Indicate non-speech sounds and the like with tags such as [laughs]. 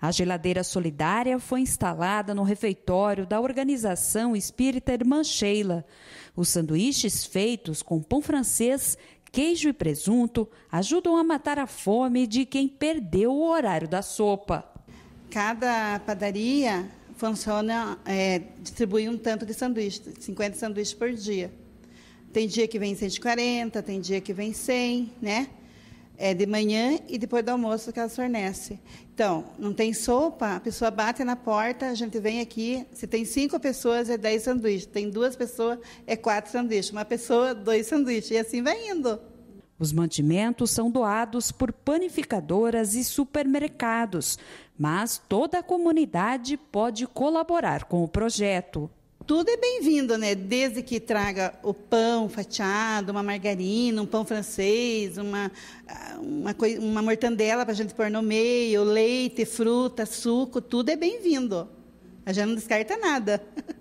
A geladeira solidária foi instalada no refeitório da organização espírita Irmã Sheila. Os sanduíches feitos com pão francês, queijo e presunto ajudam a matar a fome de quem perdeu o horário da sopa. Cada padaria funciona, é, distribui um tanto de sanduíche, 50 sanduíches por dia. Tem dia que vem 140, tem dia que vem 100, né? é de manhã e depois do almoço que ela fornece. Então, não tem sopa, a pessoa bate na porta, a gente vem aqui, se tem cinco pessoas, é dez sanduíches, tem duas pessoas, é quatro sanduíches, uma pessoa, dois sanduíches, e assim vai indo. Os mantimentos são doados por panificadoras e supermercados, mas toda a comunidade pode colaborar com o projeto tudo é bem-vindo, né? Desde que traga o pão fatiado, uma margarina, um pão francês, uma, uma, uma mortandela para a gente pôr no meio, leite, fruta, suco, tudo é bem-vindo. A gente não descarta nada. [laughs]